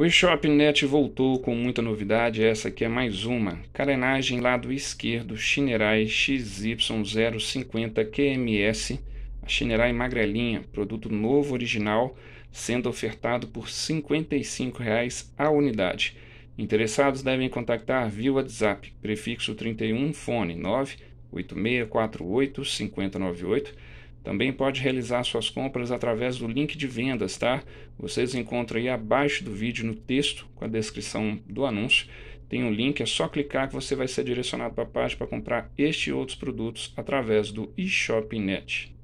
O eShopNet voltou com muita novidade, essa aqui é mais uma. Carenagem lado esquerdo, Shinerai XY050 QMS, a Shinerai magrelinha, produto novo original, sendo ofertado por R$ 55,00 a unidade. Interessados devem contactar via WhatsApp, prefixo 31 fone 98648-5098. Também pode realizar suas compras através do link de vendas, tá? Vocês encontram aí abaixo do vídeo no texto com a descrição do anúncio. Tem um link, é só clicar que você vai ser direcionado para a página para comprar este e outros produtos através do eShoppingNet.